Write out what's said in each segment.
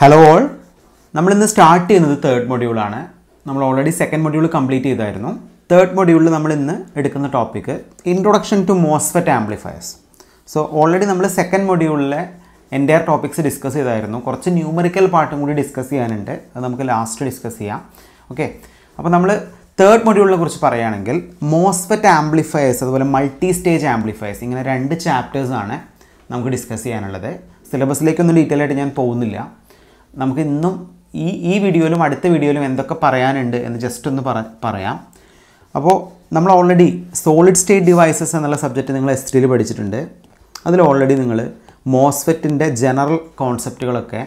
Hello all നമ്മളിന്ന് start ചെയ്യുന്നത് third മൊഡ്യൂളാണ് നമ്മൾ ഓൾറെഡി സെക്കൻഡ് മൊഡ്യൂൾ കംപ്ലീറ്റ് ചെയ്തായിരുന്നു തേർഡ് മൊഡ്യൂളിൽ നമ്മൾ ഇന്ന് എടുക്കുന്ന topic introduction to MOSFET amplifiers so already നമ്മൾ സെക്കൻഡ് മൊഡ്യൂളിലെ എൻ്റെ ടോപ്പിക്സ് ഡിസ്കസ് ചെയ്തായിരുന്നു കുറച്ച് ന്യൂമറിക്കൽ പാർട്ടും കൂടി ഡിസ്കസ് ചെയ്യാനുണ്ട് അത് നമുക്ക് ലാസ്റ്റ് ഡിസ്കസ് ചെയ്യാം ഓക്കെ അപ്പോൾ നമ്മൾ തേർഡ് മൊഡ്യൂളിനെ കുറിച്ച് പറയുകയാണെങ്കിൽ മോസ്ഫെറ്റ് ആംപ്ലിഫയേഴ്സ് അതുപോലെ മൾട്ടി സ്റ്റേജ് ആംപ്ലിഫയേഴ്സ് ഇങ്ങനെ രണ്ട് ചാപ്റ്റേഴ്സാണ് നമുക്ക് ഡിസ്കസ് ചെയ്യാനുള്ളത് സിലബസിലേക്കൊന്നും ഡീറ്റെയിൽ ആയിട്ട് ഞാൻ പോകുന്നില്ല നമുക്ക് ഇന്നും ഈ ഈ വീഡിയോയിലും അടുത്ത വീഡിയോയിലും എന്തൊക്കെ പറയാനുണ്ട് എന്ന് ജസ്റ്റ് ഒന്ന് പറയാം അപ്പോൾ നമ്മൾ ഓൾറെഡി സോളിഡ് സ്റ്റേറ്റ് ഡിവൈസസ് എന്നുള്ള സബ്ജക്റ്റ് നിങ്ങൾ എസ് ത്രീയിൽ പഠിച്ചിട്ടുണ്ട് അതിൽ ഓൾറെഡി നിങ്ങൾ മോസ്ഫെറ്റിൻ്റെ ജനറൽ കോൺസെപ്റ്റുകളൊക്കെ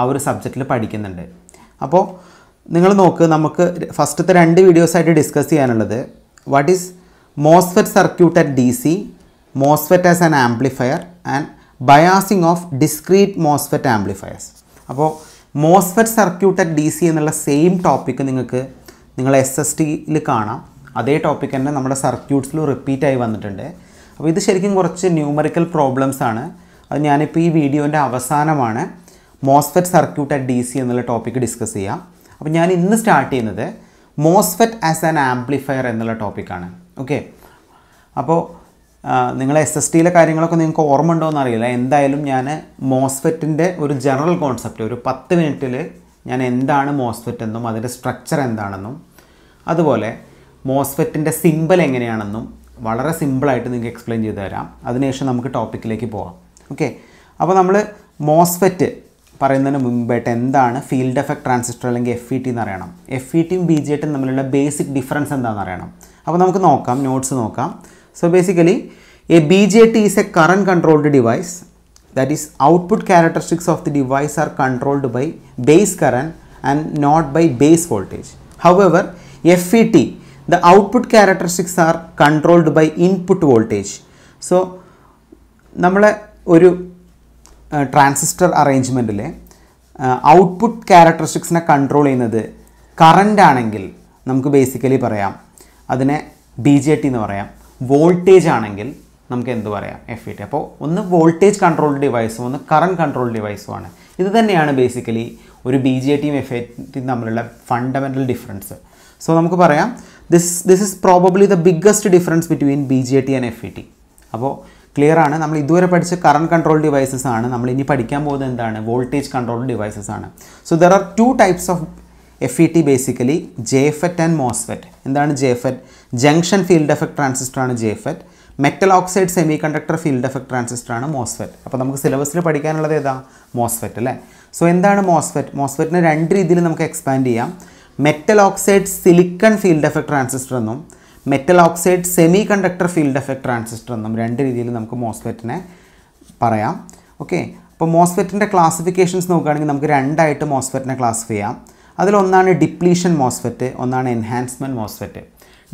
ആ ഒരു സബ്ജക്റ്റിൽ പഠിക്കുന്നുണ്ട് അപ്പോൾ നിങ്ങൾ നോക്ക് നമുക്ക് ഫസ്റ്റത്തെ രണ്ട് വീഡിയോസായിട്ട് ഡിസ്കസ് ചെയ്യാനുള്ളത് what is MOSFET circuit at D C MOSFET as an amplifier and biasing of discrete MOSFET amplifiers അപ്പോൾ MOSFET circuit at D C എന്നുള്ള സെയിം ടോപ്പിക്ക് നിങ്ങൾക്ക് നിങ്ങൾ എസ് എസ് ടിയിൽ കാണാം അതേ ടോപ്പിക് തന്നെ നമ്മുടെ സർക്യൂട്ട്സിൽ റിപ്പീറ്റായി വന്നിട്ടുണ്ട് അപ്പോൾ ഇത് ശരിക്കും കുറച്ച് ന്യൂമറിക്കൽ പ്രോബ്ലംസ് ആണ് അത് ഞാനിപ്പോൾ ഈ വീഡിയോൻ്റെ അവസാനമാണ് MOSFET circuit at D C എന്നുള്ള ടോപ്പിക്ക് ഡിസ്കസ് ചെയ്യാം അപ്പോൾ ഞാൻ ഇന്ന് സ്റ്റാർട്ട് ചെയ്യുന്നത് മോസ്ഫെറ്റ് ആസ് ആൻ ആംപ്ലിഫയർ എന്നുള്ള ടോപ്പിക്കാണ് ഓക്കെ അപ്പോൾ നിങ്ങൾ എസ് എസ് ടിയിലെ കാര്യങ്ങളൊക്കെ നിങ്ങൾക്ക് ഓർമ്മ ഉണ്ടോ എന്നറിയില്ല എന്തായാലും ഞാൻ മോസ്ഫെറ്റിൻ്റെ ഒരു ജനറൽ കോൺസെപ്റ്റ് ഒരു പത്ത് മിനിറ്റിൽ ഞാൻ എന്താണ് മോസ്ഫെറ്റ് എന്നും അതിൻ്റെ സ്ട്രക്ചർ എന്താണെന്നും അതുപോലെ മോസ്ഫെറ്റിൻ്റെ സിമ്പിൾ എങ്ങനെയാണെന്നും വളരെ സിമ്പിളായിട്ട് നിങ്ങൾക്ക് എക്സ്പ്ലെയിൻ ചെയ്ത് തരാം അതിനുശേഷം നമുക്ക് ടോപ്പിക്കിലേക്ക് പോവാം ഓക്കെ അപ്പോൾ നമ്മൾ മോസ്ഫെറ്റ് പറയുന്നതിന് മുമ്പായിട്ട് എന്താണ് ഫീൽഡ് എഫക്ട് ട്രാൻസിസ്റ്റർ അല്ലെങ്കിൽ എഫ് ഇ ടി എന്ന് അറിയണം എഫ് ഇ ടിയും ബി ജി ടിയും തമ്മിലുള്ള ബേസിക് ഡിഫറൻസ് എന്താണെന്ന് അറിയണം അപ്പോൾ നമുക്ക് നോക്കാം നോട്ട്സ് നോക്കാം So basically, a BJT is a current controlled device that is output characteristics of the device are controlled by base current and not by base voltage. However, FET, the output characteristics are controlled by input voltage. So, നമ്മളെ ഒരു transistor അറേഞ്ച്മെൻറ്റിലെ output ക്യാരക്ടറിസ്റ്റിക്സിനെ control ചെയ്യുന്നത് current ആണെങ്കിൽ നമുക്ക് basically പറയാം അതിനെ B J T എന്ന് പറയാം വോൾട്ടേജ് ആണെങ്കിൽ നമുക്ക് എന്ത് പറയാം എഫ് ഇ ടി അപ്പോൾ ഒന്ന് വോൾട്ടേജ് കൺട്രോൾഡ് ഡിവൈസും ഒന്ന് കറണ്ട് കൺട്രോൾ ഡിവൈസുമാണ് ഇത് തന്നെയാണ് ബേസിക്കലി ഒരു ബി ജെ ടിയും എഫ് എ ടിയും തമ്മിലുള്ള ഫണ്ടമെൻ്റൽ ഡിഫറൻസ് സോ നമുക്ക് പറയാം this this is probably the biggest difference between B J T and F E T അപ്പോൾ ക്ലിയർ ആണ് നമ്മൾ ഇതുവരെ പഠിച്ച കറണ്ട് കൺട്രോൾ ഡിവൈസസ് ആണ് നമ്മൾ ഇനി പഠിക്കാൻ പോകുന്നത് എന്താണ് വോൾട്ടേജ് കൺട്രോൾ ഡിവൈസസ് ആണ് so there are two types of F E T basically JFET and MOSFET എന്താണ് ജേഫെറ്റ് ജംഗ്ഷൻ ഫീൽഡ് എഫക്ട് ട്രാൻസിസ്റ്ററാണ് JFET metal oxide semiconductor field effect ട്രാൻസിസ്റ്ററാണ് മോസ്ഫെറ്റ് അപ്പോൾ നമുക്ക് സിലബസിൽ പഠിക്കാനുള്ളത് ഏതാ മോസ്ഫെറ്റ് അല്ലേ സോ എന്താണ് മോസ്ഫെറ്റ് മോസ്ഫെറ്റിനെ രണ്ട് രീതിയിൽ നമുക്ക് എക്സ്പാൻഡ് ചെയ്യാം metal oxide silicon field effect transistor എന്നും metal oxide semiconductor field effect transistor എന്നും രണ്ട് രീതിയിൽ നമുക്ക് മോസ്ഫെറ്റിനെ പറയാം ഓക്കെ അപ്പോൾ മോസ്ഫെറ്റിൻ്റെ ക്ലാസിഫിക്കേഷൻസ് നോക്കുകയാണെങ്കിൽ നമുക്ക് രണ്ടായിട്ട് മോസ്ഫെറ്റിനെ ക്ലാസിഫൈ ചെയ്യാം അതിലൊന്നാണ് ഡിപ്ലീഷൻ മോസ്ഫെറ്റ് ഒന്നാണ് എൻഹാൻസ്മെൻറ്റ് മോസ്ഫെറ്റ്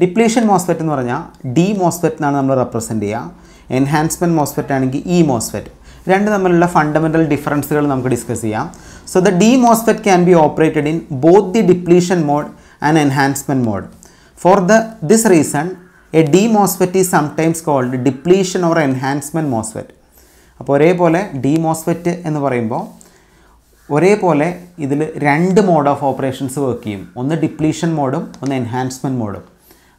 ഡിപ്ലീഷൻ മോസ്ഫെറ്റ് എന്ന് പറഞ്ഞാൽ ഡി മോസ്ഫെറ്റ് എന്നാണ് നമ്മൾ റെപ്രസെൻ്റ് ചെയ്യുക എൻഹാൻസ്മെൻറ്റ് മോസ്ഫെറ്റ് ആണെങ്കിൽ ഇ മോസ്ഫെറ്റ് രണ്ട് തമ്മിലുള്ള ഫണ്ടമെൻ്റൽ ഡിഫറൻസുകൾ നമുക്ക് ഡിസ്കസ് ചെയ്യാം so the D MOSFET can be operated in both the depletion mode and enhancement mode for the this reason a D MOSFET is sometimes called depletion or enhancement MOSFET അപ്പോൾ ഒരേപോലെ D MOSFET എന്ന് പറയുമ്പോൾ ഒരേപോലെ ഇതിൽ രണ്ട് mode of operations work ചെയ്യും ഒന്ന് depletion മോഡും ഒന്ന് എൻഹാൻസ്മെൻറ്റ് മോഡും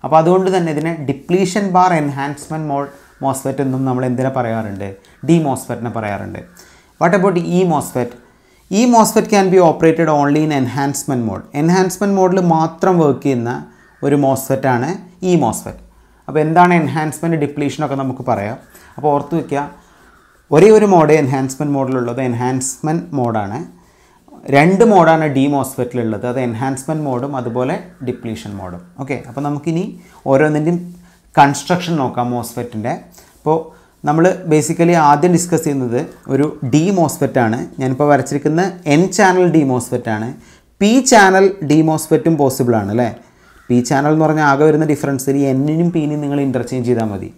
അപ്പോൾ അതുകൊണ്ട് തന്നെ ഇതിനെ depletion bar enhancement mode MOSFET എന്നും നമ്മൾ എന്തിനെ പറയാറുണ്ട് ഡി മോസ്ഫെറ്റിനെ പറയാറുണ്ട് what about E MOSFET E MOSFET can be operated only in enhancement mode enhancement മോഡിൽ മാത്രം വർക്ക് ചെയ്യുന്ന ഒരു മോസ്ഫെറ്റാണ് ഇ മോസ്ഫെറ്റ് അപ്പോൾ എന്താണ് എൻഹാൻസ്മെൻറ്റ് ഡിപ്ലീഷനൊക്കെ നമുക്ക് പറയാം അപ്പോൾ ഓർത്ത് വയ്ക്കുക ഒരേ ഒരു മോഡ് എൻഹാൻസ്മെൻറ്റ് മോഡിലുള്ളത് എൻഹാൻസ്മെൻറ്റ് മോഡാണ് രണ്ട് മോഡാണ് ഡി മോസ്ഫെറ്റിലുള്ളത് അത് എൻഹാൻസ്മെൻറ്റ് മോഡും അതുപോലെ ഡിപ്ലീഷൻ മോഡും ഓക്കെ അപ്പോൾ നമുക്കിനി ഓരോന്നിൻ്റെയും കൺസ്ട്രക്ഷൻ നോക്കാം മോസ്ഫെറ്റിൻ്റെ അപ്പോൾ നമ്മൾ ബേസിക്കലി ആദ്യം ഡിസ്കസ് ചെയ്യുന്നത് ഒരു ഡി മോസ്ഫെറ്റാണ് ഞാനിപ്പോൾ വരച്ചിരിക്കുന്ന എൻ ചാനൽ ഡി മോസ്ഫെറ്റാണ് പി ചാനൽ ഡി മോസ്ഫെറ്റും പോസിബിളാണ് അല്ലേ പി ചാനൽ എന്ന് പറഞ്ഞാൽ ആകെ വരുന്ന ഡിഫറൻസ് ഈ എന്നിനും പിന്നും നിങ്ങൾ ഇൻ്റർചേഞ്ച് ചെയ്താൽ മതി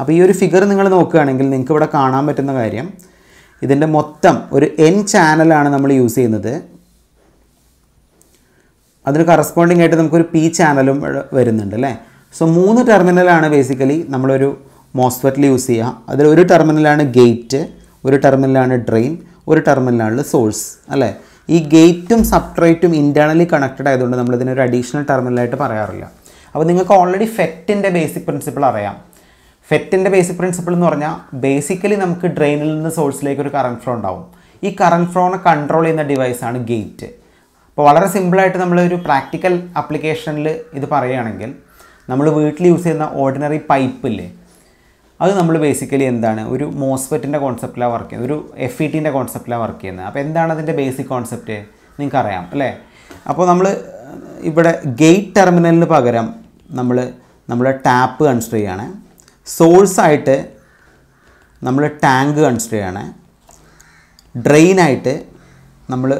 അപ്പോൾ ഈ ഒരു ഫിഗർ നിങ്ങൾ നോക്കുകയാണെങ്കിൽ നിങ്ങൾക്ക് ഇവിടെ കാണാൻ പറ്റുന്ന കാര്യം ഇതിൻ്റെ മൊത്തം ഒരു എൻ ചാനലാണ് നമ്മൾ യൂസ് ചെയ്യുന്നത് അതിന് കറസ്പോണ്ടിങ് ആയിട്ട് നമുക്കൊരു പി ചാനലും വരുന്നുണ്ട് അല്ലേ സോ മൂന്ന് ടെർമിനലാണ് ബേസിക്കലി നമ്മളൊരു മോസ്ഫെറ്റിൽ യൂസ് ചെയ്യുക അതിൽ ഒരു ടെർമിനലാണ് ഗേറ്റ് ഒരു ടെർമിനലാണ് ഡ്രെയിൻ ഒരു ടെർമിനലാണ് സോഴ്സ് അല്ലേ ഈ ഗേറ്റും സബ്ട്രേറ്റും ഇൻറ്റേർണലി കണക്റ്റഡ് ആയതുകൊണ്ട് നമ്മളിതിനൊരു അഡീഷണൽ ടെർമിനലായിട്ട് പറയാറില്ല അപ്പോൾ നിങ്ങൾക്ക് ഓൾറെഡി ഫെറ്റിൻ്റെ ബേസിക് പ്രിൻസിപ്പിൾ അറിയാം ഫെറ്റിൻ്റെ ബേസിക് പ്രിൻസിപ്പിൾ എന്ന് പറഞ്ഞാൽ ബേസിക്കലി നമുക്ക് ഡ്രെയിനിൽ നിന്ന് സോഴ്സിലേക്ക് ഒരു കറണ്ട് ഫ്ലോ ഉണ്ടാവും ഈ കറണ്ട് ഫ്ലോനെ കൺട്രോൾ ചെയ്യുന്ന ഡിവൈസാണ് ഗേറ്റ് അപ്പോൾ വളരെ സിമ്പിളായിട്ട് നമ്മളൊരു പ്രാക്ടിക്കൽ ആപ്ലിക്കേഷനിൽ ഇത് പറയുകയാണെങ്കിൽ നമ്മൾ വീട്ടിൽ യൂസ് ചെയ്യുന്ന ഓർഡിനറി പൈപ്പില്ലേ അത് നമ്മൾ ബേസിക്കലി എന്താണ് ഒരു മോസ്ഫെറ്റിൻ്റെ കോൺസെപ്റ്റിലാണ് വർക്ക് ചെയ്യുന്നത് ഒരു എഫ് ഇ ടിൻ്റെ കോൺസെപ്റ്റിലാണ് വർക്ക് ചെയ്യുന്നത് അപ്പോൾ എന്താണ് അതിൻ്റെ ബേസിക് കോൺസെപ്റ്റ് നിങ്ങൾക്കറിയാം അല്ലേ അപ്പോൾ നമ്മൾ ഇവിടെ ഗേറ്റ് ടെർമിനലിന് പകരം നമ്മൾ നമ്മുടെ ടാപ്പ് കൺസിഡർ ചെയ്യുകയാണ് സോഴ്സായിട്ട് നമ്മൾ ടാങ്ക് കൺസിഡർ ചെയ്യണേ ഡ്രെയിനായിട്ട് നമ്മൾ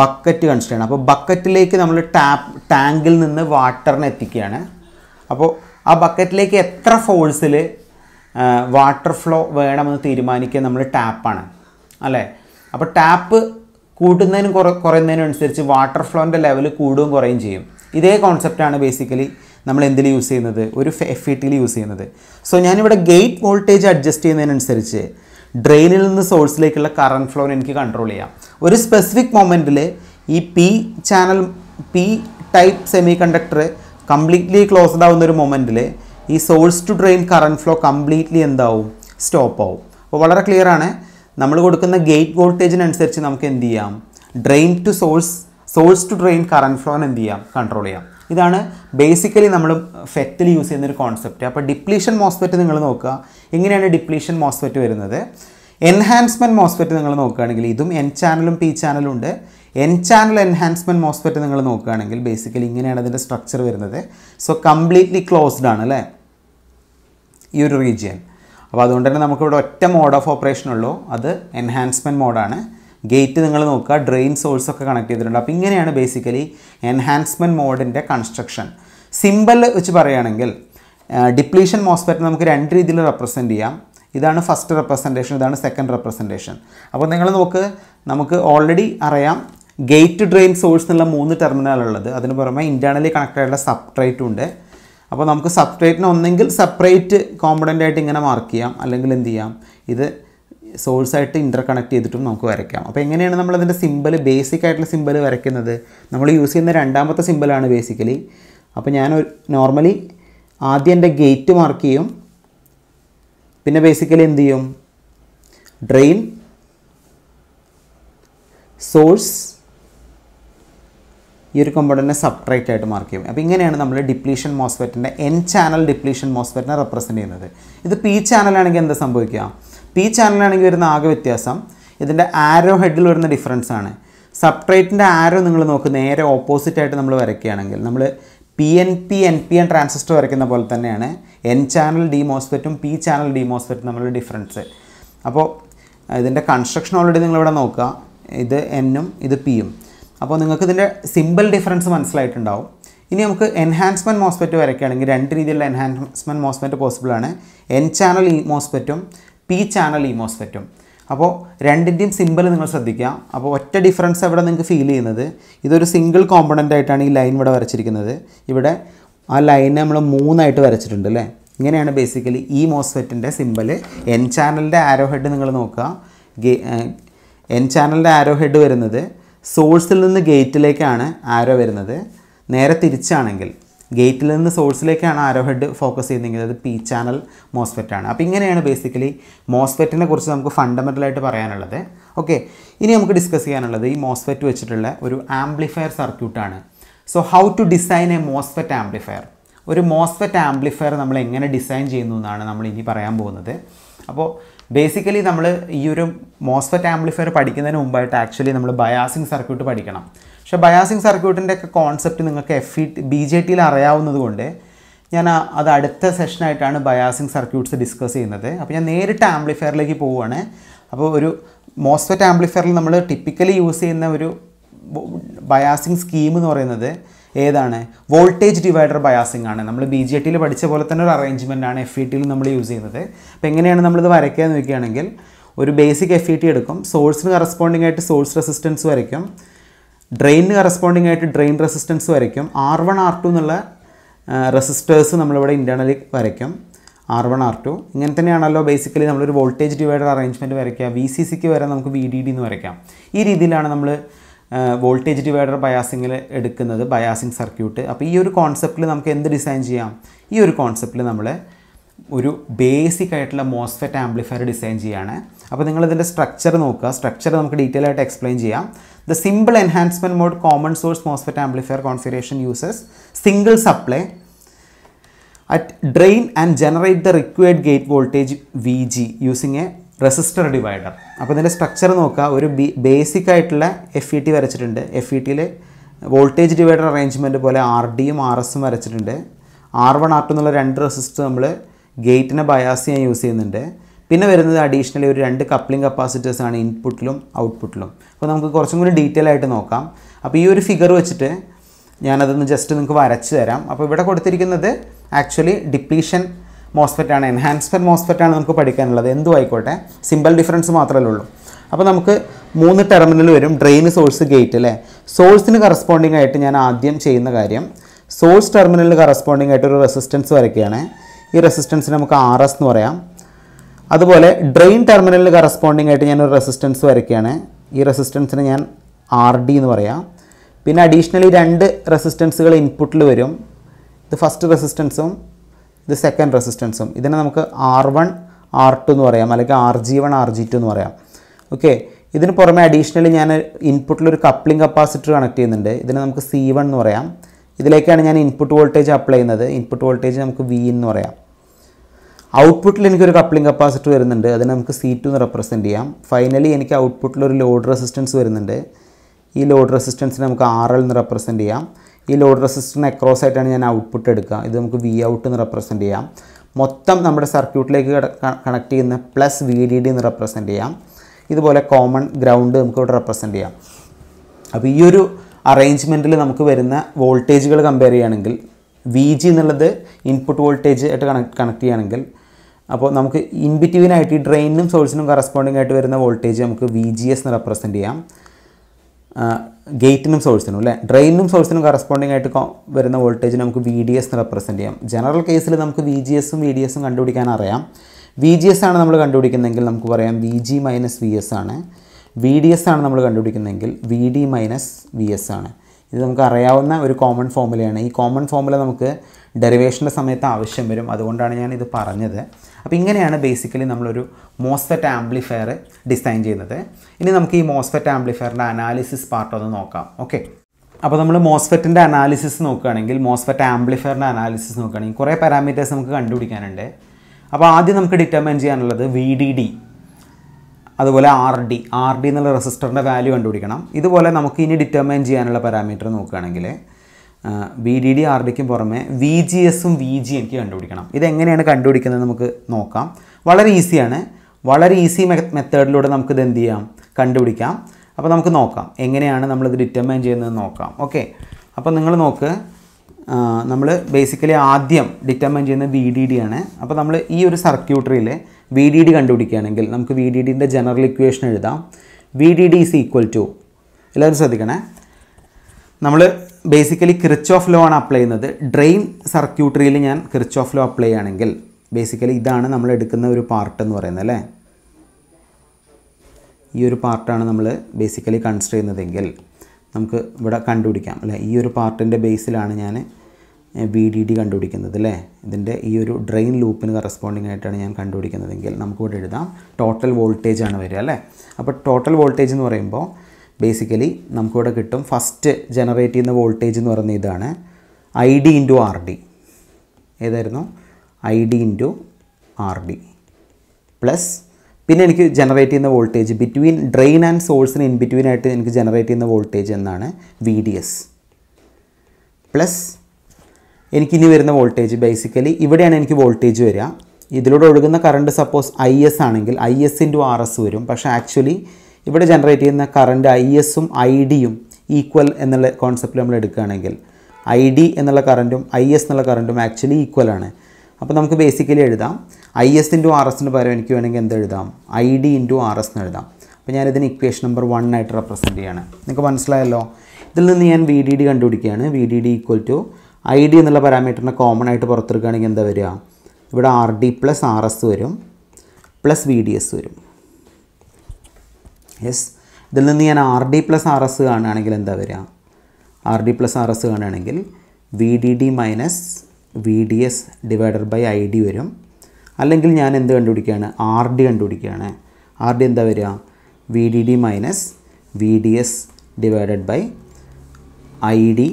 ബക്കറ്റ് കൺസിഡർ ചെയ്യണം അപ്പോൾ ബക്കറ്റിലേക്ക് നമ്മൾ ടാപ്പ് ടാങ്കിൽ നിന്ന് വാട്ടറിനെ എത്തിക്കുകയാണ് അപ്പോൾ ആ ബക്കറ്റിലേക്ക് എത്ര ഫോഴ്സിൽ വാട്ടർ ഫ്ലോ വേണമെന്ന് തീരുമാനിക്കുക നമ്മൾ ടാപ്പാണ് അല്ലേ അപ്പോൾ ടാപ്പ് കൂട്ടുന്നതിനും കുറ കുറയുന്നതിനും അനുസരിച്ച് വാട്ടർ ഫ്ലോൻ്റെ ലെവൽ കൂടുകയും കുറയും ചെയ്യും ഇതേ കോൺസെപ്റ്റാണ് ബേസിക്കലി നമ്മൾ എന്തിൽ യൂസ് ചെയ്യുന്നത് ഒരു എഫ് ഇ ടിയിൽ യൂസ് ചെയ്യുന്നത് സോ ഞാനിവിടെ ഗേറ്റ് വോൾട്ടേജ് അഡ്ജസ്റ്റ് ചെയ്യുന്നതിനനുസരിച്ച് ഡ്രെയിനിൽ നിന്ന് സോഴ്സിലേക്കുള്ള കറണ്ട് ഫ്ലോനെ എനിക്ക് കൺട്രോൾ ചെയ്യാം ഒരു സ്പെസിഫിക് മൊമെൻറ്റിൽ ഈ P channel P type semiconductor completely closed ആവുന്ന ഒരു മൊമെൻറ്റിൽ ഈ source to drain current flow completely എന്താവും സ്റ്റോപ്പ് ആവും അപ്പോൾ വളരെ ക്ലിയർ ആണ് നമ്മൾ കൊടുക്കുന്ന ഗേറ്റ് വോൾട്ടേജിനനുസരിച്ച് നമുക്ക് എന്ത് ചെയ്യാം drain to source source to drain current flow എന്ത് ചെയ്യാം കൺട്രോൾ ചെയ്യാം ഇതാണ് ബേസിക്കലി നമ്മൾ ഫെറ്റിൽ യൂസ് ചെയ്യുന്ന ഒരു കോൺസെപ്റ്റ് അപ്പോൾ ഡിപ്ലീഷൻ മോസ്ഫെറ്റ് നിങ്ങൾ നോക്കുക എങ്ങനെയാണ് ഡിപ്ലീഷൻ മോസ്ഫെറ്റ് വരുന്നത് എൻഹാൻസ്മെൻറ്റ് മോസ്ഫെറ്റ് നിങ്ങൾ നോക്കുകയാണെങ്കിൽ ഇതും എൻ ചാനലും പി ചാനലും ഉണ്ട് എൻ ചാനൽ എൻഹാൻസ്മെൻറ്റ് മോസ്ഫെറ്റ് നിങ്ങൾ നോക്കുകയാണെങ്കിൽ ബേസിക്കലി ഇങ്ങനെയാണ് അതിൻ്റെ സ്ട്രക്ചർ വരുന്നത് സോ കംപ്ലീറ്റ്ലി ക്ലോസ്ഡ് ആണ് അല്ലേ ഈ ഒരു റീജിയൻ അപ്പോൾ അതുകൊണ്ട് തന്നെ നമുക്കിവിടെ ഒറ്റ മോഡ് ഓഫ് ഓപ്പറേഷൻ ഉള്ളൂ അത് എൻഹാൻസ്മെൻറ്റ് മോഡാണ് ഗേറ്റ് നിങ്ങൾ നോക്കുക ഡ്രെയിൻ സോഴ്സ് ഒക്കെ കണക്ട് ചെയ്തിട്ടുണ്ട് അപ്പോൾ ഇങ്ങനെയാണ് ബേസിക്കലി എൻഹാൻസ്മെൻറ്റ് മോഡിൻ്റെ കൺസ്ട്രക്ഷൻ സിമ്പിൾ വെച്ച് പറയുകയാണെങ്കിൽ ഡിപ്ലീഷൻ മോസ്ഫെറ്റ് നമുക്ക് രണ്ട് രീതിയിൽ റെപ്രസെൻ്റ് ചെയ്യാം ഇതാണ് ഫസ്റ്റ് റെപ്രസെൻറ്റേഷൻ ഇതാണ് സെക്കൻഡ് റെപ്രസെൻറ്റേഷൻ അപ്പോൾ നിങ്ങൾ നോക്ക് നമുക്ക് ഓൾറെഡി അറിയാം ഗേറ്റ് ഡ്രെയിൻ സോഴ്സ് എന്നുള്ള മൂന്ന് ടെർമിനലുള്ളത് അതിന് പുറമെ ഇൻറ്റേർണലി കണക്ട് ആയിട്ടുള്ള സബ്ട്രേറ്റും ഉണ്ട് അപ്പോൾ നമുക്ക് സബ്ട്രേറ്റിന് ഒന്നെങ്കിൽ സെപ്പറേറ്റ് കോമ്പണൻ്റ് ആയിട്ട് ഇങ്ങനെ മാർക്ക് ചെയ്യാം അല്ലെങ്കിൽ എന്ത് ചെയ്യാം ഇത് സോഴ്സായിട്ട് ഇൻ്റർ കണക്ട് ചെയ്തിട്ടും നമുക്ക് വരയ്ക്കാം അപ്പോൾ എങ്ങനെയാണ് നമ്മളതിൻ്റെ സിമ്പിൾ ബേസിക് ആയിട്ടുള്ള സിമ്പിൾ വരയ്ക്കുന്നത് നമ്മൾ യൂസ് ചെയ്യുന്ന രണ്ടാമത്തെ സിമ്പിളാണ് ബേസിക്കലി അപ്പോൾ ഞാൻ നോർമലി ആദ്യം എൻ്റെ ഗേറ്റ് മാർക്ക് ചെയ്യും പിന്നെ ബേസിക്കലി എന്ത് ചെയ്യും ഡ്രെയിൻ സോഴ്സ് ഈ ഒരു കമ്പോണൻറ്റിനെ സപ്പറേറ്റ് ആയിട്ട് മാർക്ക് ചെയ്യും അപ്പോൾ ഇങ്ങനെയാണ് നമ്മൾ ഡിപ്ലീഷൻ മോസ്ഫെറ്റിൻ്റെ എൻ ചാനൽ ഡിപ്ലീഷൻ മോസ്ഫെറ്റിനെ റെപ്രസെൻറ്റ് ചെയ്യുന്നത് ഇത് പി ചാനലാണെങ്കിൽ എന്താ സംഭവിക്കുക പി ചാനലാണെങ്കിൽ വരുന്ന ആകെ വ്യത്യാസം ഇതിൻ്റെ ആരോ ഹെഡിൽ വരുന്ന ഡിഫറൻസ് ആണ് സബ്ട്രേറ്റിൻ്റെ ആരോ നിങ്ങൾ നോക്ക് നേരെ ഓപ്പോസിറ്റ് ആയിട്ട് നമ്മൾ വരയ്ക്കുകയാണെങ്കിൽ നമ്മൾ P N P N P N transistor വരയ്ക്കുന്ന പോലെ തന്നെയാണ് എൻ ചാനൽ ഡി മോസ്ഫെറ്റും പി ചാനൽ ഡി മോസ്ഫെറ്റും തമ്മിലുള്ള ഡിഫറൻസ് അപ്പോൾ ഇതിൻ്റെ കൺസ്ട്രക്ഷൻ ഓൾറെഡി നിങ്ങളിവിടെ നോക്കുക ഇത് എന്നും ഇത് പിയും അപ്പോൾ നിങ്ങൾക്ക് ഇതിൻ്റെ സിമ്പിൾ ഡിഫറൻസ് മനസ്സിലായിട്ടുണ്ടാവും ഇനി നമുക്ക് എൻഹാൻസ്മെൻറ്റ് മോസ്ഫെറ്റ് വരയ്ക്കുകയാണെങ്കിൽ രണ്ട് രീതിയിലുള്ള എൻഹാൻസ്മെൻറ്റ് മോസ്ഫെറ്റ് പോസിബിളാണ് എൻ ചാനൽ മോസ്ഫെറ്റും പി ചാനൽ ഇമോസ്ഫെറ്റും അപ്പോൾ രണ്ടിൻ്റെയും സിമ്പിൾ നിങ്ങൾ ശ്രദ്ധിക്കുക അപ്പോൾ ഒറ്റ ഡിഫറൻസ് എവിടെ നിങ്ങൾക്ക് ഫീൽ ചെയ്യുന്നത് ഇതൊരു സിംഗിൾ കോമ്പണൻ്റ് ആയിട്ടാണ് ഈ ലൈൻ ഇവിടെ വരച്ചിരിക്കുന്നത് ഇവിടെ ആ ലൈനെ നമ്മൾ മൂന്നായിട്ട് വരച്ചിട്ടുണ്ട് അല്ലേ ഇങ്ങനെയാണ് ബേസിക്കലി ഈ മോസ്ഫെറ്റിൻ്റെ സിമ്പിൾ എൻ ചാനലിൻ്റെ ആരോ ഹെഡ് നിങ്ങൾ നോക്കുക ഗേ എൻ ചാനലിൻ്റെ ആരോ ഹെഡ് വരുന്നത് സോഴ്സിൽ നിന്ന് ഗേറ്റിലേക്കാണ് ആരോ വരുന്നത് നേരെ തിരിച്ചാണെങ്കിൽ ഗേറ്റിൽ നിന്ന് സോഴ്സിലേക്കാണ് ആരോ ഹെഡ് ഫോക്കസ് ചെയ്യുന്നതെങ്കിൽ അത് പി ചാനൽ മോസ്ഫെറ്റ് ആണ് അപ്പോൾ ഇങ്ങനെയാണ് ബേസിക്കലി മോസ്ഫെറ്റിനെ കുറിച്ച് നമുക്ക് ഫണ്ടമെൻ്റലായിട്ട് പറയാനുള്ളത് ഓക്കെ ഇനി നമുക്ക് ഡിസ്കസ് ചെയ്യാനുള്ളത് ഈ മോസ്ഫെറ്റ് വെച്ചിട്ടുള്ള ഒരു ആംപ്ലിഫയർ സർക്യൂട്ടാണ് so how to design a MOSFET amplifier ഒരു മോസ്ഫെറ്റ് ആംപ്ലിഫയർ നമ്മൾ എങ്ങനെ ഡിസൈൻ ചെയ്യുന്നു എന്നാണ് നമ്മൾ ഇനി പറയാൻ പോകുന്നത് അപ്പോൾ ബേസിക്കലി നമ്മൾ ഈ ഒരു മോസ്ഫെറ്റ് ആംപ്ലിഫയർ പഠിക്കുന്നതിന് മുമ്പായിട്ട് ആക്ച്വലി നമ്മൾ ബയാസിങ് സർക്യൂട്ട് പഠിക്കണം പക്ഷേ ബയാസിങ് സർക്യൂട്ടിൻ്റെ ഒക്കെ കോൺസെപ്റ്റ് നിങ്ങൾക്ക് എഫ് ഇ ബി ജെ ടിയിൽ അറിയാവുന്നത് കൊണ്ട് ഞാൻ അത് അടുത്ത സെഷനായിട്ടാണ് ബയാസിങ് സർക്യൂട്ട്സ് ഡിസ്കസ് ചെയ്യുന്നത് അപ്പോൾ ഞാൻ നേരിട്ട് ആംപ്ലിഫയറിലേക്ക് പോവുകയാണ് അപ്പോൾ ഒരു മോസ്ഫെറ്റ് ആംപ്ലിഫയറിൽ നമ്മൾ ടിപ്പിക്കലി യൂസ് ചെയ്യുന്ന ഒരു ബയാസിങ് സ്കീം എന്ന് പറയുന്നത് ഏതാണ് വോൾട്ടേജ് ഡിവൈഡർ ബയാസിങ് ആണ് നമ്മൾ ബി ജെ ടിയിൽ പഠിച്ച പോലെ തന്നെ ഒരു അറേഞ്ച്മെൻ്റ് ആണ് എഫ് ഇ ടിയിൽ നമ്മൾ യൂസ് ചെയ്യുന്നത് അപ്പോൾ എങ്ങനെയാണ് നമ്മളിത് വരയ്ക്കുക എന്ന് നോക്കുകയാണെങ്കിൽ ഒരു ബേസിക് എഫ് ഇ ടി എടുക്കും സോഴ്സിന് കറസ്പോണ്ടിങ് ആയിട്ട് സോഴ്സ് റെസിസ്റ്റൻസ് വരയ്ക്കും ഡ്രെയിനിന് കറസ്പോണ്ടിങ് ആയിട്ട് ഡ്രെയിൻ റെസിസ്റ്റൻസ് വരയ്ക്കും ആർ വൺ ആർ ടു എന്നുള്ള റെസിസ്റ്റേഴ്സ് നമ്മളിവിടെ ഇൻറ്റേർണലി വരയ്ക്കും ആർ വൺ ആർ ടു ഇങ്ങനെ തന്നെയാണല്ലോ ബേസിക്കലി നമ്മളൊരു വോൾട്ടേജ് ഡിവൈഡർ അറേഞ്ച്മെൻറ്റ് വരയ്ക്കുക വി സി സിക്ക് വരെ നമുക്ക് വി ഡി ഡി എന്ന് വരയ്ക്കാം ഈ രീതിയിലാണ് നമ്മൾ വോൾട്ടേജ് ഡിവൈഡർ ബയാസിങ്ങിൽ എടുക്കുന്നത് ബയാസിങ് സർക്യൂട്ട് അപ്പോൾ ഈ ഒരു കോൺസെപ്റ്റിൽ നമുക്ക് എന്ത് ഡിസൈൻ ചെയ്യാം ഈ ഒരു കോൺസെപ്റ്റിൽ നമ്മൾ ഒരു ബേസിക് ആയിട്ടുള്ള മോസ്ഫെറ്റ് ആംപ്ലിഫയർ ഡിസൈൻ ചെയ്യുകയാണ് അപ്പോൾ നിങ്ങളിതിൻ്റെ സ്ട്രക്ചർ നോക്കുക സ്ട്രക്ചർ നമുക്ക് ഡീറ്റെയിൽ ആയിട്ട് എക്സ്പ്ലെയിൻ ചെയ്യാം The simple enhancement mode common source MOSFET amplifier configuration uses single supply at drain and generate the required gate voltage VG using a resistor divider അപ്പോൾ ഇതിൻ്റെ structure നോക്കുക ഒരു ബി ബേസിക് ആയിട്ടുള്ള F E T വരച്ചിട്ടുണ്ട് F E ടിയിൽ voltage divider arrangement പോലെ R ഡിയും R എസും വരച്ചിട്ടുണ്ട് ആർ വൺ ആർ ടു എന്നുള്ള രണ്ട് റെസിസ്റ്റർ നമ്മൾ ഗേറ്റിനെ ബയാസ് ചെയ്യാൻ യൂസ് ചെയ്യുന്നുണ്ട് പിന്നെ വരുന്നത് അഡീഷണലി ഒരു രണ്ട് കപ്ലിംഗ് കപ്പാസിറ്റേഴ്സാണ് ഇൻപുട്ടിലും ഔട്ട്പുട്ടിലും അപ്പോൾ നമുക്ക് കുറച്ചും കൂടി ഡീറ്റെയിൽ ആയിട്ട് നോക്കാം അപ്പോൾ ഈ ഒരു ഫിഗർ വെച്ചിട്ട് ഞാനതൊന്ന് ജസ്റ്റ് നിങ്ങൾക്ക് വരച്ചു തരാം അപ്പോൾ ഇവിടെ കൊടുത്തിരിക്കുന്നത് ആക്ച്വലി ഡിപ്ലീഷൻ മോസ്ഫെറ്റ് ആണ് എൻഹാൻസ്മെൻറ്റ് മോസ്ഫെറ്റ് ആണ് നമുക്ക് പഠിക്കാനുള്ളത് എന്തും ആയിക്കോട്ടെ സിമ്പിൾ ഡിഫറൻസ് മാത്രമേ ഉള്ളൂ അപ്പോൾ നമുക്ക് മൂന്ന് ടെർമിനൽ വരും ഡ്രെയിൻ സോഴ്സ് ഗേറ്റ് അല്ലേ സോഴ്സിന് കറസ്പോണ്ടിങ് ആയിട്ട് ഞാൻ ആദ്യം ചെയ്യുന്ന കാര്യം സോഴ്സ് ടെർമിനലിന് കറസ്പോണ്ടിങ് ആയിട്ട് ഒരു റെസിസ്റ്റൻസ് വരയ്ക്കുകയാണ് ഈ റെസിസ്റ്റൻസിന് നമുക്ക് ആർ എസ് എന്ന് പറയാം അതുപോലെ ഡ്രെയിൻ ടെർമിനലിന് കറസ്പോണ്ടിങ് ആയിട്ട് ഞാനൊരു റെസിസ്റ്റൻസ് വരയ്ക്കുകയാണ് ഈ റെസിസ്റ്റൻസിന് ഞാൻ ആർ ഡി എന്ന് പറയാം പിന്നെ അഡീഷണലി രണ്ട് റെസിസ്റ്റൻസുകൾ ഇൻപുട്ടിൽ വരും ഇത് ഫസ്റ്റ് റെസിസ്റ്റൻസും ഇത് സെക്കൻഡ് റെസിസ്റ്റൻസും ഇതിനെ നമുക്ക് ആർ വൺ ആർ ടു എന്ന് പറയാം അല്ലെങ്കിൽ R G one R G two എന്ന് പറയാം ഓക്കെ ഇതിന് പുറമെ അഡീഷണലി ഞാൻ ഇൻപുട്ടിൽ ഒരു കപ്ലിംഗ് കപ്പാസിറ്റർ കണക്ട് ചെയ്യുന്നുണ്ട് ഇതിനെ നമുക്ക് സി വൺ എന്ന് പറയാം ഇതിലേക്കാണ് ഞാൻ ഇൻപുട്ട് വോൾട്ടേജ് അപ്ലൈ ചെയ്യുന്നത് ഇൻപുട്ട് വോൾട്ടേജ് നമുക്ക് വി എന്ന് പറയാം ഔട്ട്പുട്ടിൽ എനിക്കൊരു കപ്ലിംഗ് കപ്പാസിറ്റർ വരുന്നുണ്ട് അതിനെ നമുക്ക് സി ടു എന്ന് റെപ്രസെൻറ്റ് ചെയ്യാം ഫൈനലി എനിക്ക് ഔട്ട്പുട്ടിൽ ഒരു ലോഡ് റെസിസ്റ്റൻസ് വരുന്നുണ്ട് ഈ ലോഡ് റെസിസ്റ്റൻസിനെ നമുക്ക് ആർ എൽ എന്ന് റെപ്രസെൻറ്റ് ചെയ്യാം ഈ ലോഡ് റെസിസ്റ്റൻസ് അക്രോസ് ആയിട്ടാണ് ഞാൻ ഔട്ട്പുട്ട് എടുക്കുക ഇത് നമുക്ക് വി ഔട്ട് എന്ന് റെപ്രസെൻറ്റ് ചെയ്യാം മൊത്തം നമ്മുടെ സർക്യൂട്ടിലേക്ക് കണക്ട് ചെയ്യുന്ന പ്ലസ് വി ഡി ഡി എന്ന് റെപ്രസെൻറ്റ് ചെയ്യാം ഇതുപോലെ കോമൺ ഗ്രൗണ്ട് നമുക്ക് ഇവിടെ റെപ്രസെൻറ്റ് ചെയ്യാം അപ്പോൾ ഈ ഒരു അറേഞ്ച്മെൻറ്റിൽ നമുക്ക് വരുന്ന വോൾട്ടേജുകൾ കമ്പയർ ചെയ്യുകയാണെങ്കിൽ വി ജി എന്നുള്ളത് ഇൻപുട്ട് വോൾട്ടേജ് ആയിട്ട് കണക്ട് കണക്ട് ചെയ്യുകയാണെങ്കിൽ അപ്പോൾ നമുക്ക് ഇൻബിറ്റീവിനായിട്ട് ഈ ഡ്രെയിനും സോഴ്സിനും കറസ്പോണ്ടിങ് ആയിട്ട് വരുന്ന വോൾട്ടേജ് നമുക്ക് വി ജി എസ് എന്ന് റെപ്രസെൻറ്റ് ചെയ്യാം ഗേറ്റിനും സോഴ്സിനും അല്ലേ ഡ്രെയിനും സോഴ്സിനും കറസ്പോണ്ടിങ് ആയിട്ട് വരുന്ന വോൾട്ടേജ് നമുക്ക് വി ഡി എസ് എന്ന് റെപ്രസെൻറ്റ് ചെയ്യാം ജനറൽ കേസിൽ നമുക്ക് വി ജി എസും വി ഡി എസും കണ്ടുപിടിക്കാൻ അറിയാം വി ജി എസ് ആണ് നമ്മൾ കണ്ടുപിടിക്കുന്നതെങ്കിൽ നമുക്ക് പറയാം V G minus V S ആണ് വി ഡി എസ് ആണ് നമ്മൾ കണ്ടുപിടിക്കുന്നതെങ്കിൽ V D minus V S ആണ് ഇത് നമുക്ക് അറിയാവുന്ന ഒരു കോമൺ ഫോമുലയാണ് ഈ കോമൺ ഫോമുല നമുക്ക് ഡെറിവേഷൻ്റെ സമയത്ത് ആവശ്യം വരും അതുകൊണ്ടാണ് ഞാൻ ഇത് പറഞ്ഞത് അപ്പോൾ ഇങ്ങനെയാണ് ബേസിക്കലി നമ്മളൊരു മോസ്ഫെറ്റ് ആംപ്ലിഫയർ ഡിസൈൻ ചെയ്യുന്നത് ഇനി നമുക്ക് ഈ മോസ്ഫെറ്റ് ആംപ്ലിഫയറിൻ്റെ അനാലിസിസ് പാർട്ട് ഒന്ന് നോക്കാം ഓക്കെ അപ്പോൾ നമ്മൾ മോസ്ഫെറ്റിൻ്റെ അനാലിസിസ് നോക്കുകയാണെങ്കിൽ മോസ്ഫെറ്റ് ആംപ്ലിഫയറിൻ്റെ അനാലിസിസ് നോക്കുകയാണെങ്കിൽ കുറേ പാരാമീറ്റേഴ്സ് നമുക്ക് കണ്ടുപിടിക്കാനുണ്ട് അപ്പോൾ ആദ്യം നമുക്ക് ഡിറ്റർമൈൻ ചെയ്യാനുള്ളത് വി ഡി ഡി അതുപോലെ ആർ ഡി ആർ ഡി എന്നുള്ള റെസിസ്റ്ററിൻ്റെ വാല്യൂ കണ്ടുപിടിക്കണം ഇതുപോലെ നമുക്ക് ഇനി ഡിറ്റർമൈൻ ചെയ്യാനുള്ള പാരാമീറ്റർ നോക്കുകയാണെങ്കിൽ ബി ഡി ഡി ആർ ഡിക്കും പുറമെ വി ജി എസും വി ജി എനിക്ക് കണ്ടുപിടിക്കണം ഇതെങ്ങനെയാണ് കണ്ടുപിടിക്കുന്നത് നമുക്ക് നോക്കാം വളരെ ഈസിയാണ് വളരെ ഈസി മെത്തേഡിലൂടെ നമുക്കിത് എന്ത് ചെയ്യാം കണ്ടുപിടിക്കാം അപ്പോൾ നമുക്ക് നോക്കാം എങ്ങനെയാണ് നമ്മളിത് ഡിറ്റർമൈൻ ചെയ്യുന്നത് നോക്കാം ഓക്കെ അപ്പോൾ നിങ്ങൾ നോക്ക് നമ്മൾ ബേസിക്കലി ആദ്യം ഡിറ്റർമൈൻ ചെയ്യുന്നത് വി ഡി ഡി ആണ് അപ്പോൾ നമ്മൾ ഈ ഒരു സർക്യൂട്ടറിൽ വി ഡി ഡി കണ്ടുപിടിക്കുകയാണെങ്കിൽ നമുക്ക് വി ഡി ഡിൻ്റെ ജനറൽ ഇക്വേഷൻ എഴുതാം V D D is equal to എല്ലാവരും ശ്രദ്ധിക്കണേ നമ്മൾ ബേസിക്കലി ക്രിച്ച് ഓഫ് ലോ ആണ് അപ്ലൈ ചെയ്യുന്നത് ഡ്രെയിൻ സർക്യൂട്ടറിയിൽ ഞാൻ ക്രിച്ച് ഓഫ് ലോ അപ്ലൈ ആണെങ്കിൽ ബേസിക്കലി ഇതാണ് നമ്മൾ എടുക്കുന്ന ഒരു പാർട്ട് എന്ന് പറയുന്നത് അല്ലേ ഈ ഒരു പാർട്ടാണ് നമ്മൾ ബേസിക്കലി കൺസിഡർ ചെയ്യുന്നതെങ്കിൽ നമുക്ക് ഇവിടെ കണ്ടുപിടിക്കാം അല്ലേ ഈ ഒരു പാർട്ടിൻ്റെ ബേസിലാണ് ഞാൻ വി ഡി ഡി കണ്ടുപിടിക്കുന്നത് അല്ലേ ഇതിൻ്റെ ഈ ഒരു ഡ്രെയിൻ ലൂപ്പിന് കറസ്പോണ്ടിങ് ആയിട്ടാണ് ഞാൻ കണ്ടുപിടിക്കുന്നതെങ്കിൽ നമുക്കിവിടെ എഴുതാം ടോട്ടൽ വോൾട്ടേജ് ആണ് വരിക അല്ലേ അപ്പോൾ ടോട്ടൽ വോൾട്ടേജ് എന്ന് പറയുമ്പോൾ ബേസിക്കലി നമുക്കിവിടെ കിട്ടും ഫസ്റ്റ് ജനറേറ്റ് ചെയ്യുന്ന വോൾട്ടേജ് എന്ന് പറയുന്ന ഇതാണ് I D into R D ഏതായിരുന്നു I D into R D plus പിന്നെ എനിക്ക് ജനറേറ്റ് ചെയ്യുന്ന വോൾട്ടേജ് ബിറ്റ്വീൻ ഡ്രെയിൻ ആൻഡ് സോഴ്സിന് ഇൻ ബിറ്റ്വീൻ ആയിട്ട് എനിക്ക് ജനറേറ്റ് ചെയ്യുന്ന വോൾട്ടേജ് എന്നാണ് വി ഡി എസ് പ്ലസ് എനിക്കിനി വരുന്ന വോൾട്ടേജ് ബേസിക്കലി ഇവിടെയാണ് എനിക്ക് വോൾട്ടേജ് വരിക ഇതിലൂടെ ഒഴുകുന്ന കറണ്ട് സപ്പോസ് ഐ എസ് ആണെങ്കിൽ I S into R S വരും പക്ഷേ ആക്ച്വലി ഇവിടെ ജനറേറ്റ് ചെയ്യുന്ന കറണ്ട് ഐ എസും ഐ ഡിയും ഈക്വൽ എന്നുള്ള കോൺസെപ്റ്റ് നമ്മൾ എടുക്കുകയാണെങ്കിൽ ഐ ഡി എന്നുള്ള കറൻറ്റും ഐ എസ് എന്നുള്ള കറൻറ്റും ആക്ച്വലി ഈക്വൽ ആണ് അപ്പോൾ നമുക്ക് ബേസിക്കലി എഴുതാം ഐ എസ് ഇൻറ്റു ആർ എസിന് പകരം എനിക്ക് വേണമെങ്കിൽ എന്ത് എഴുതാം I D into R S എന്ന് എഴുതാം അപ്പോൾ ഞാനിതിന് ഇക്വേഷൻ നമ്പർ വൺ ആയിട്ട് റെപ്രസെൻറ്റ് ചെയ്യാണ് നിങ്ങൾക്ക് മനസ്സിലായല്ലോ ഇതിൽ നിന്ന് ഞാൻ വി ഡി ഡി കണ്ടുപിടിക്കുകയാണ് V D D equal to I D എന്നുള്ള പാരാമീറ്ററിനെ കോമൺ ആയിട്ട് പുറത്തെടുക്കുകയാണെങ്കിൽ എന്താ വരിക ഇവിടെ R D plus R S വരും പ്ലസ് വി ഡി എസ് വരും യെസ് ഇതിൽ നിന്ന് ഞാൻ R D plus R S കാണുകയാണെങ്കിൽ എന്താ വരിക R D plus R S കാണുകയാണെങ്കിൽ V D D minus V D S divided by I D വരും അല്ലെങ്കിൽ ഞാൻ എന്ത് കണ്ടുപിടിക്കുകയാണ് ആർ ഡി കണ്ടുപിടിക്കുകയാണ് ആർ ഡി എന്താ വരിക V D D minus V D S divided by I D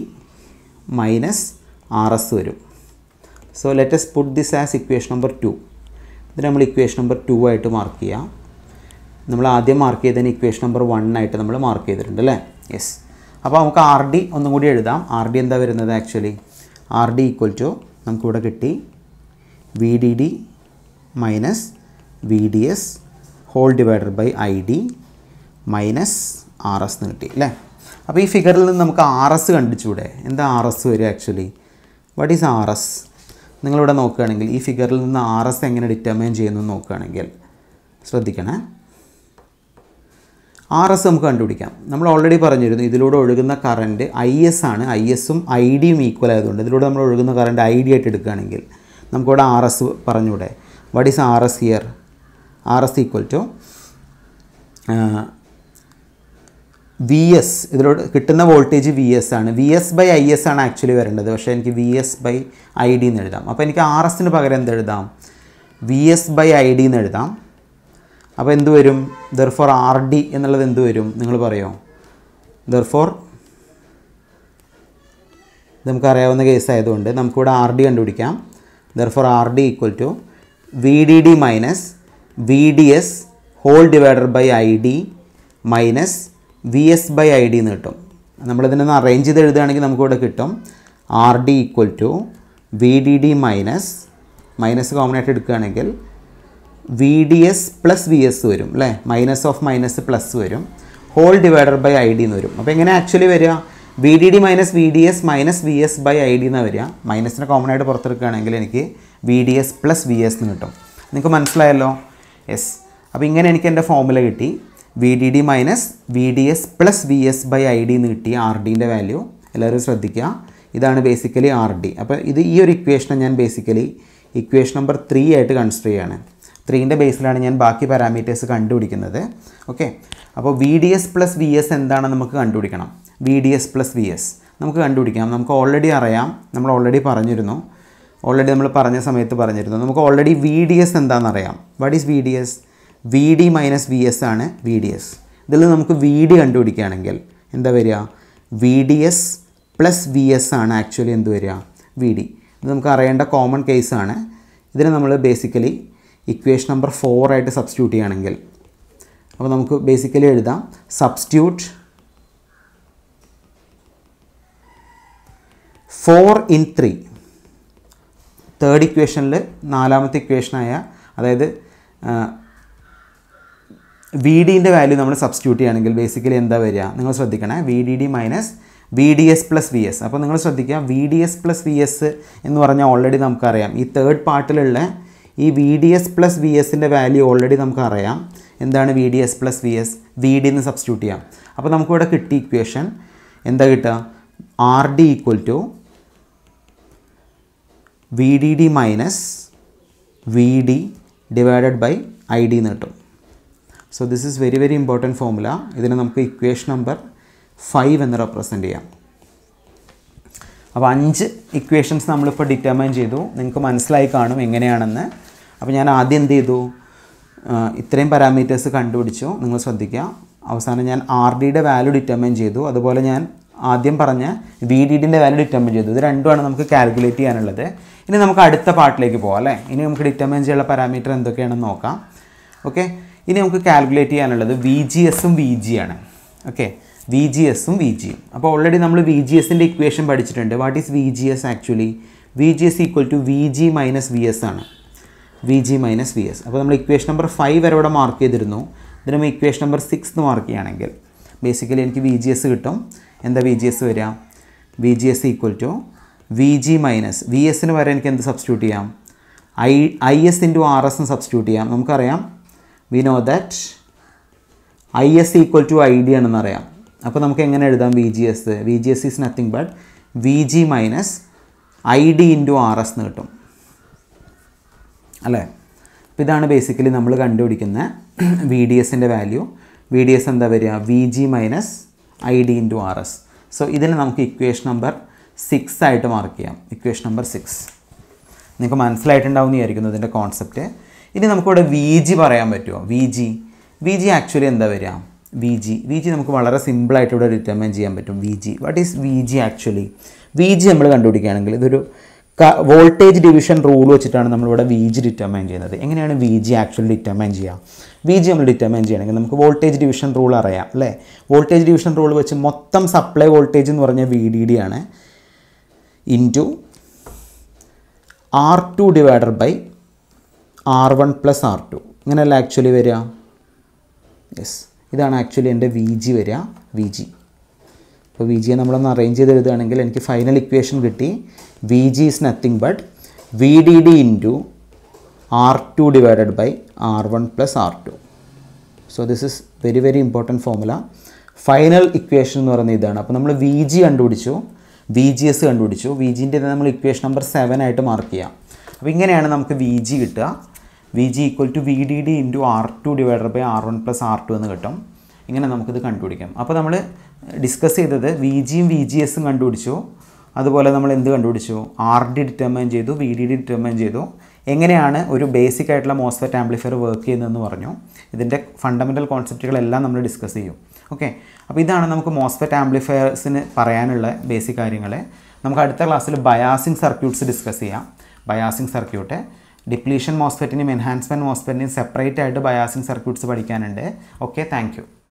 minus R S വരും so let's put this as equation number two ഇത് നമ്മൾ ഇക്വേഷൻ നമ്പർ ടു ആയിട്ട് മാർക്ക് ചെയ്യാം നമ്മൾ ആദ്യം മാർക്ക് ചെയ്തതിന് ഇക്വേഷൻ നമ്പർ വൺ ആയിട്ട് നമ്മൾ മാർക്ക് ചെയ്തിട്ടുണ്ട് അല്ലേ യെസ് അപ്പോൾ നമുക്ക് ആർ ഡി ഒന്നും കൂടി എഴുതാം ആർ ഡി എന്താ വരുന്നത് actually R D equal to നമുക്കിവിടെ കിട്ടി V D D minus V D S whole divided by I D minus R S എന്ന് കിട്ടി അല്ലേ അപ്പോൾ ഈ ഫിഗറിൽ നിന്ന് നമുക്ക് ആർ എസ് കണ്ടിച്ചൂടെ എന്താ ആർ എസ് വരും actually what is R S നിങ്ങളിവിടെ നോക്കുകയാണെങ്കിൽ ഈ ഫിഗറിൽ നിന്ന് ആർ എസ് എങ്ങനെ ഡിറ്റർമൈൻ ചെയ്യുന്നു നോക്കുകയാണെങ്കിൽ ശ്രദ്ധിക്കണേ ആർ എസ് നമുക്ക് കണ്ടുപിടിക്കാം നമ്മൾ ഓൾറെഡി പറഞ്ഞിരുന്നു ഇതിലൂടെ ഒഴുകുന്ന കറണ്ട് ഐ എസ് ആണ് ഐ എസും ഐ ഡിയും ഈക്വൽ ആയതുകൊണ്ട് ഇതിലൂടെ നമ്മൾ ഒഴുകുന്ന കറണ്ട് ഐ ഡി ആയിട്ട് എടുക്കുകയാണെങ്കിൽ നമുക്കിവിടെ ആർ എസ് പറഞ്ഞൂടെ what is R S here R S equal to V S ഇതിലൂടെ കിട്ടുന്ന വോൾട്ടേജ് വി എസ് ആണ് V S by I S ആണ് ആക്ച്വലി വരേണ്ടത് പക്ഷേ എനിക്ക് V S by I D എന്ന് എഴുതാം അപ്പോൾ എനിക്ക് ആർ എസിന് പകരം എന്ത് എഴുതാം V S by I D എന്ന് എഴുതാം അപ്പോൾ എന്ത് വരും ഫോർ ആർ ഡി എന്നുള്ളത് എന്ത് വരും നിങ്ങൾ ദർ ഫോർ നമുക്കറിയാവുന്ന കേസ് ആയതുകൊണ്ട് നമുക്കിവിടെ ആർ ഡി കണ്ടുപിടിക്കാം for R D equal to V D D minus V D S whole divider by I D minus V S by I D എന്ന് കിട്ടും നമ്മളിതിനൊന്ന് അറേഞ്ച് ചെയ്ത് എഴുതുകയാണെങ്കിൽ നമുക്കിവിടെ കിട്ടും R D equal to V D D minus minus common ആയിട്ട് എടുക്കുകയാണെങ്കിൽ V D S plus V S വരും അല്ലേ മൈനസ് ഓഫ് മൈനസ് പ്ലസ് വരും whole divider by I D എന്ന് വരും അപ്പോൾ എങ്ങനെ ആക്ച്വലി വരിക V D D minus V D S minus V S by I D എന്നാണ് വരിക മൈനസിനെ കോമൺ ആയിട്ട് പുറത്തെടുക്കുകയാണെങ്കിൽ എനിക്ക് V D S plus V S എന്ന് കിട്ടും നിങ്ങൾക്ക് മനസ്സിലായല്ലോ യെസ് അപ്പോൾ ഇങ്ങനെ എനിക്ക് എൻ്റെ ഫോമുല കിട്ടി V D D minus V D S plus V S by I D എന്ന് കിട്ടി ആർ ഡിൻ്റെ വാല്യൂ എല്ലാവരും ശ്രദ്ധിക്കുക ഇതാണ് ബേസിക്കലി ആർ ഡി അപ്പോൾ ഇത് ഈ ഒരു ഇക്വേഷനെ ഞാൻ ബേസിക്കലി ഇക്വേഷൻ നമ്പർ ത്രീ ആയിട്ട് കൺസിഡർ ചെയ്യുകയാണ് ത്രീൻ്റെ ബേസിലാണ് ഞാൻ ബാക്കി പാരാമീറ്റേഴ്സ് കണ്ടുപിടിക്കുന്നത് ഓക്കെ അപ്പോൾ V D S plus V S എന്താണ് നമുക്ക് കണ്ടുപിടിക്കണം V D S plus V S നമുക്ക് കണ്ടുപിടിക്കാം നമുക്ക് ഓൾറെഡി അറിയാം നമ്മൾ ഓൾറെഡി പറഞ്ഞിരുന്നു ഓൾറെഡി നമ്മൾ പറഞ്ഞ സമയത്ത് പറഞ്ഞിരുന്നു നമുക്ക് ഓൾറെഡി വി ഡി എസ് എന്താണെന്നറിയാം what is V D S V D minus V S ആണ് വി ഡി എസ് ഇതിൽ നമുക്ക് വി ഡി കണ്ടുപിടിക്കുകയാണെങ്കിൽ എന്താ വരിക V D S plus V S ആണ് ആക്ച്വലി എന്ത് വരിക വി ഡി ഇത് നമുക്ക് അറിയേണ്ട കോമൺ കേസാണ് ഇതിനെ നമ്മൾ ബേസിക്കലി ഇക്വേഷൻ നമ്പർ ഫോർ ആയിട്ട് സബ്സ്റ്റിറ്റ്യൂട്ട് ചെയ്യുകയാണെങ്കിൽ അപ്പോൾ നമുക്ക് ബേസിക്കലി എഴുതാം substitute four in three third ഇക്വേഷനിൽ നാലാമത്തെ ഇക്വേഷനായ അതായത് വി ഡിൻ്റെ വാല്യൂ നമ്മൾ സബ്സ്റ്റിറ്റ്യൂട്ട് ചെയ്യുകയാണെങ്കിൽ ബേസിക്കലി എന്താ വരിക നിങ്ങൾ ശ്രദ്ധിക്കണേ V D D minus V D S plus V S അപ്പോൾ നിങ്ങൾ ശ്രദ്ധിക്കുക V D S plus V S എന്ന് പറഞ്ഞാൽ ഓൾറെഡി നമുക്കറിയാം ഈ തേർഡ് പാർട്ടിലുള്ള ഈ V D S plus V എസിൻ്റെ വാല്യൂ ഓൾറെഡി നമുക്കറിയാം എന്താണ് V D S plus V S V D എന്ന് സബ്സ്റ്റിറ്റ്യൂട്ട് ചെയ്യാം അപ്പോൾ നമുക്കിവിടെ കിട്ടിയ ഇക്വേഷൻ എന്താ കിട്ടുക R D equal to V D D minus V D divided by I D എന്ന് കിട്ടും so this is very very important formula ഇതിനെ നമുക്ക് ഇക്വേഷൻ നമ്പർ ഫൈവ് എന്ന് റെപ്രസെൻ്റ് ചെയ്യാം അപ്പോൾ അഞ്ച് ഇക്വേഷൻസ് നമ്മളിപ്പോൾ ഡിറ്റർമൈൻ ചെയ്തു നിങ്ങൾക്ക് മനസ്സിലായി കാണും എങ്ങനെയാണെന്ന് അപ്പോൾ ഞാൻ ആദ്യം എന്ത് ചെയ്തു ഇത്രയും പാരാമീറ്റേഴ്സ് കണ്ടുപിടിച്ചു നിങ്ങൾ ശ്രദ്ധിക്കുക അവസാനം ഞാൻ ആർ ഡിയുടെ വാല്യൂ ഡിറ്റർമൈൻ ചെയ്തു അതുപോലെ ഞാൻ ആദ്യം പറഞ്ഞ വി ഡി ഡിൻ്റെ വാല്യൂ ഡിറ്റർമൈൻ ചെയ്തു ഇത് രണ്ടുമാണ് നമുക്ക് കാൽക്കുലേറ്റ് ചെയ്യാനുള്ളത് ഇനി നമുക്ക് അടുത്ത പാർട്ടിലേക്ക് പോകാം അല്ലേ ഇനി നമുക്ക് ഡിറ്റർമൈൻ ചെയ്യാനുള്ള പാരാമീറ്റർ എന്തൊക്കെയാണെന്ന് നോക്കാം ഓക്കെ ഇനി നമുക്ക് കാൽക്കുലേറ്റ് ചെയ്യാനുള്ളത് വി ജി എസും വി ജി ആണ് ഓക്കെ വി ജി എസും വി ജിയും അപ്പോൾ ഓൾറെഡി നമ്മൾ വി ജി എസിൻ്റെ ഇക്വേഷൻ പഠിച്ചിട്ടുണ്ട് what is V G S actually V G S equal to V G minus V S ആണ് V G minus V S അപ്പോൾ നമ്മൾ ഇക്വേഷൻ നമ്പർ ഫൈവ് വരെ ഇവിടെ മാർക്ക് ചെയ്തിരുന്നു ഇതിന് നമ്മൾ ഇക്വേഷൻ നമ്പർ സിക്സ് എന്ന് മാർക്ക് ചെയ്യുകയാണെങ്കിൽ ബേസിക്കലി എനിക്ക് വി ജി എസ് കിട്ടും എന്താ വി ജി എസ് വരിക V G S equal to V G minus V എസിന് വരെ എനിക്ക് എന്ത് സബ്സ്റ്റിറ്റ്യൂട്ട് ചെയ്യാം I I S into R S എന്ന് സബ്സ്റ്റിറ്റ്യൂട്ട് ചെയ്യാം നമുക്കറിയാം we know that I S equal to I D ആണെന്നറിയാം അപ്പോൾ നമുക്ക് എങ്ങനെ എഴുതാം V G S V G S is nothing but V G minus I D into R S എന്ന് കിട്ടും അല്ലേ അപ്പോൾ ഇതാണ് ബേസിക്കലി നമ്മൾ കണ്ടുപിടിക്കുന്ന വി ഡി എസിൻ്റെ വാല്യൂ വി ഡി എസ് എന്താ വരിക V G minus I D into R S so ഇതിന് നമുക്ക് ഇക്വേഷൻ നമ്പർ സിക്സ് ആയിട്ട് മാർക്ക് ചെയ്യാം ഇക്വേഷൻ നമ്പർ സിക്സ് നിങ്ങൾക്ക് മനസ്സിലായിട്ടുണ്ടാവും എന്ന് വിചാരിക്കുന്നു ഇതിൻ്റെ കോൺസെപ്റ്റ് ഇനി നമുക്കിവിടെ വി ജി പറയാൻ പറ്റുമോ V G V G actually എന്താ വരിക വി ജി വി ജി നമുക്ക് വളരെ സിമ്പിളായിട്ട് ഇവിടെ ഡിറ്റർമൈൻ ചെയ്യാൻ പറ്റും V G what is V G actually V G നമ്മൾ കണ്ടുപിടിക്കുകയാണെങ്കിൽ ഇതൊരു വോൾട്ടേജ് ഡിവിഷൻ റൂൾ വെച്ചിട്ടാണ് നമ്മളിവിടെ വി ജി ഡിറ്റർമൈൻ ചെയ്യുന്നത് എങ്ങനെയാണ് വി ജി ആക്ച്വൽ ഡിറ്റർമൈൻ ചെയ്യുക വി ജി നമ്മൾ ഡിറ്റർമൈൻ ചെയ്യണമെങ്കിൽ നമുക്ക് വോൾട്ടേജ് ഡിവിഷൻ റൂൾ അറിയാം അല്ലേ വോൾട്ടേജ് ഡിവിഷൻ റൂൾ വെച്ച് മൊത്തം സപ്ലൈ വോൾട്ടേജ് എന്ന് പറഞ്ഞാൽ വി ഡി ഡി ആണ് to R two divider by R one plus R two ഇങ്ങനെയല്ല ആക്ച്വലി വരിക യെസ് ഇതാണ് ആക്ച്വലി എൻ്റെ വി ജി വരിക വി ജി അപ്പോൾ വി ജിയെ നമ്മളൊന്ന് അറേഞ്ച് ചെയ്ത് എഴുതുകയാണെങ്കിൽ എനിക്ക് ഫൈനൽ ഇക്വേഷൻ കിട്ടി V G is nothing but V D D into R two divided by R one plus R two so this is very very important formula final equation എന്ന് പറയുന്നത് ഇതാണ് അപ്പോൾ നമ്മൾ വി ജി കണ്ടുപിടിച്ചു V G S കണ്ടുപിടിച്ചു V ജീൻ്റെ നമ്മൾ equation number seven ആയിട്ട് മാർക്ക് ചെയ്യാം അപ്പോൾ ഇങ്ങനെയാണ് നമുക്ക് വി ജി കിട്ടുക V G equal to V D D into R two divided by R one plus R two എന്ന് കിട്ടും ഇങ്ങനെ നമുക്കിത് കണ്ടുപിടിക്കാം അപ്പോൾ നമ്മൾ ഡിസ്കസ് ചെയ്തത് വി ജിയും വി ജി എസും കണ്ടുപിടിച്ചു അതുപോലെ നമ്മൾ എന്ത് കണ്ടുപിടിച്ചു ആർ ഡി ഡിറ്റർമൈൻ ചെയ്തു വി ഡി ഡി ഡിറ്റർമൈൻ ചെയ്തു എങ്ങനെയാണ് ഒരു ബേസിക് ആയിട്ടുള്ള മോസ്ഫെറ്റ് ആംപ്ലിഫയർ വർക്ക് ചെയ്യുന്നതെന്ന് പറഞ്ഞു ഇതിൻ്റെ ഫണ്ടമെൻ്റൽ കോൺസെപ്റ്റുകളെല്ലാം നമ്മൾ ഡിസ്കസ് ചെയ്യും ഓക്കെ അപ്പോൾ ഇതാണ് നമുക്ക് മോസ്ഫെറ്റ് ആംപ്ലിഫയേഴ്സിന് പറയാനുള്ള ബേസിക് കാര്യങ്ങൾ നമുക്ക് അടുത്ത ക്ലാസ്സിൽ ബയാസിങ് സർക്യൂട്ട്സ് ഡിസ്കസ് ചെയ്യാം ബയാസിങ് സർക്യൂട്ട് ഡിപ്ലീഷൻ മോസ്ഫെറ്റിനും എൻഹാൻസ്മെൻറ്റ് മോസ്ഫെറ്റിനും സെപ്പറേറ്റ് ആയിട്ട് ബയാസിങ് സർക്യൂട്ട്സ് പഠിക്കാനുണ്ട് ഓക്കെ താങ്ക്